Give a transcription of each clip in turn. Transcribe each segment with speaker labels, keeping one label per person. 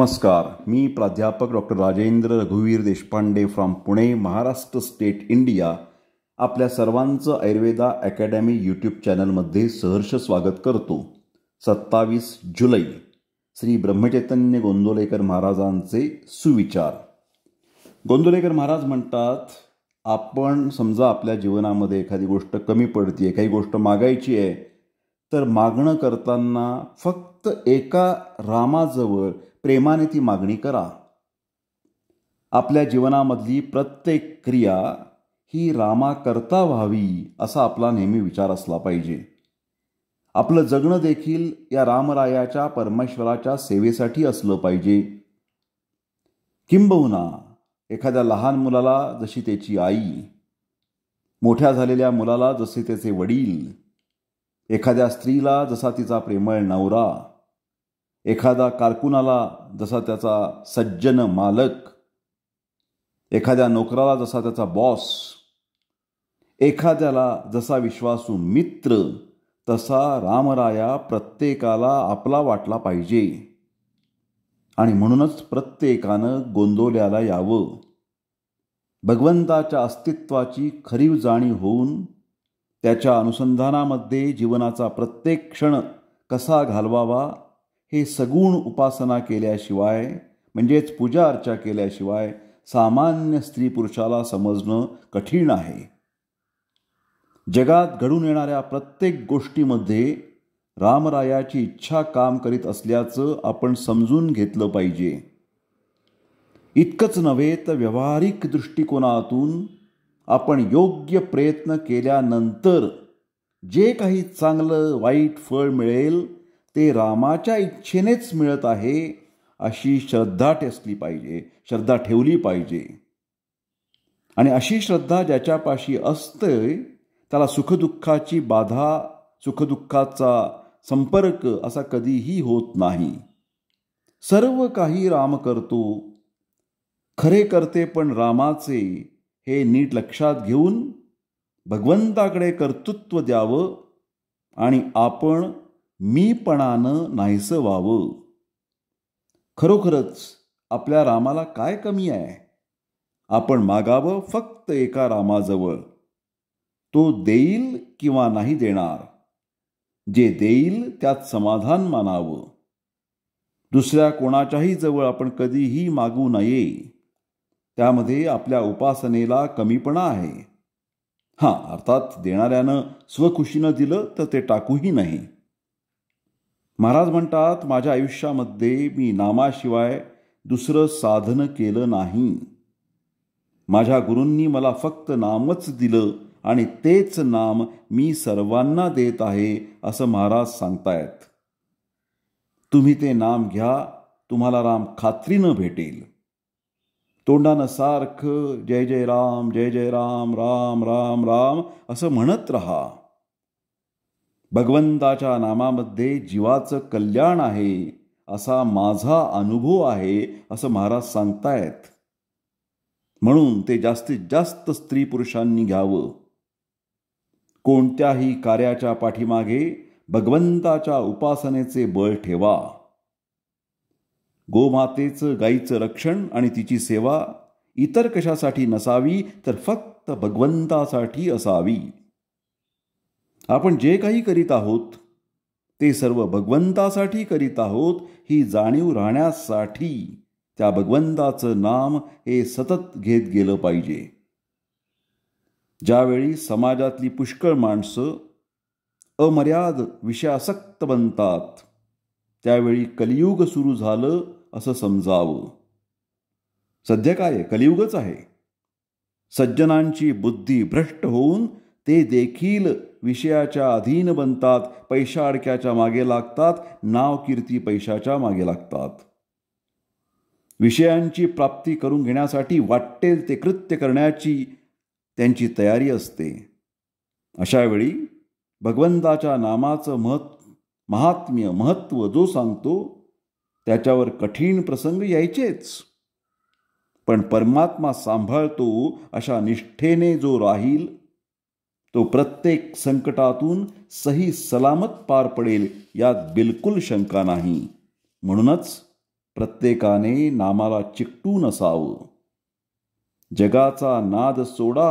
Speaker 1: नमस्कार मी प्राध्यापक डॉक्टर राजेंद्र रघुवीर Deshpande from Pune Maharashtra state India आपल्या सर्वांचं आयुर्वेदा अकॅडमी यूट्यूब चॅनलमध्ये सहर्ष स्वागत करतो सत्तावीस जुलै श्री ब्रह्मचैतन्य गोंदोलेकर महाराजांचे सुविचार गोंदोलेकर महाराज म्हणतात आपण समजा आपल्या जीवनामध्ये एखादी गोष्ट कमी पडती आहे काही गोष्ट मागायची आहे तर मागणं करताना फक्त एका रामाजवळ प्रेमाने ती मागणी करा आपल्या जीवनामधली प्रत्येक क्रिया ही रामा करता व्हावी असा आपला नेहमी विचार असला पाहिजे आपलं जगणं देखील या रामरायाच्या परमेश्वराच्या सेवेसाठी असलं पाहिजे किंबहुना एखाद्या लहान मुलाला जशी त्याची आई मोठ्या झालेल्या मुलाला जसे त्याचे वडील एखाद्या स्त्रीला जसा तिचा प्रेमळ नवरा एखादा कारकुनाला जसा त्याचा सज्जन मालक एखाद्या नोकराला जसा त्याचा बॉस एखाद्याला जसा विश्वासू मित्र तसा रामराया प्रत्येकाला आपला वाटला पाहिजे आणि म्हणूनच प्रत्येकानं गोंदवल्याला यावं भगवंताच्या अस्तित्वाची खरीव जाणीव होऊन त्याच्या अनुसंधानामध्ये जीवनाचा प्रत्येक क्षण कसा घालवावा हे सगुण उपासना केल्याशिवाय म्हणजेच पूजा अर्चा केल्याशिवाय सामान्य स्त्री पुरुषाला समजणं कठीण आहे जगात घडून येणाऱ्या प्रत्येक गोष्टीमध्ये रामरायाची इच्छा काम करीत असल्याचं आपण समजून घेतलं पाहिजे इतकंच नव्हे तर व्यावहारिक दृष्टिकोनातून आपण योग्य प्रयत्न केल्यानंतर जे काही चांगलं वाईट फळ मिळेल ते रामाच्या इच्छेनेच मिळत आहे अशी श्रद्धा ठेसली पाहिजे श्रद्धा ठेवली पाहिजे आणि अशी श्रद्धा ज्याच्यापाशी असते त्याला सुखदुःखाची बाधा सुखदुःखाचा संपर्क असा कधीही होत नाही सर्व काही राम करतो खरे करते पण रामाचे हे नीट लक्षात घेऊन भगवंताकडे कर्तृत्व द्यावं आणि आपण मीपणानं नाहीसं व्हावं खरोखरच आपल्या रामाला काय कमी आहे आपण मागावं फक्त एका रामाजवळ तो देईल किंवा नाही देणार जे देईल त्यात समाधान मानावं दुसऱ्या कोणाच्याही जवळ आपण कधीही मागू नये त्यामध्ये आपल्या उपासनेला कमीपणा आहे हां अर्थात देणाऱ्यानं स्वखुशीनं दिलं तर ते टाकूही नाही महाराज म्हणतात माझ्या आयुष्यामध्ये मी नामाशिवाय दुसरं साधन केलं नाही माझ्या गुरूंनी मला फक्त नामच दिलं आणि तेच नाम मी सर्वांना देत आहे असं महाराज सांगतायत तुम्ही ते नाम घ्या तुम्हाला राम खात्रीनं भेटेल तोंडानं सारखं जय जय राम जय जय राम राम राम राम असं म्हणत राहा भगवंताच्या नामामध्ये जीवाचं कल्याण आहे असा माझा अनुभव आहे असं महाराज सांगतायत म्हणून ते जास्तीत जास्त स्त्री पुरुषांनी घ्यावं कोणत्याही कार्याच्या पाठीमागे भगवंताच्या उपासनेचे बळ ठेवा गोमातेचं गाईचं रक्षण आणि तिची सेवा इतर कशासाठी नसावी तर फक्त भगवंतासाठी असावी आपण जे काही करीत आहोत ते सर्व भगवंतासाठी करीत आहोत ही जाणीव राहण्यासाठी त्या भगवंताचं नाम हे सतत घेत गेलं पाहिजे ज्यावेळी समाजातली पुष्कळ माणसं अमर्याद विषयासक्त बनतात त्यावेळी कलियुग सुरू झालं असं समजावं सध्या काय कलियुगच आहे सज्जनांची बुद्धी भ्रष्ट होऊन ते देखील विषयाच्या अधीन बनतात पैशा अडक्याच्या मागे लागतात नाव कीर्ती पैशाच्या मागे लागतात विषयांची प्राप्ती करून घेण्यासाठी वाटेल ते कृत्य करण्याची त्यांची तयारी असते अशा वेळी भगवंताच्या नामाचं महत् महात्म्य महत्त्व जो सांगतो त्याच्यावर कठीण प्रसंग यायचेच पण परमात्मा सांभाळतो अशा निष्ठेने जो राहील तो प्रत्येक संकटातून सही सलामत पार पडेल यात बिलकुल शंका नाही म्हणूनच प्रत्येकाने नामाला चिकटून असावं जगाचा नाद सोडा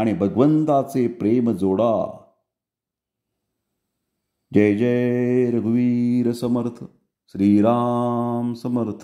Speaker 1: आणि भगवंताचे प्रेम जोडा जय जय रघुवीर समर्थ श्रीराम समर्थ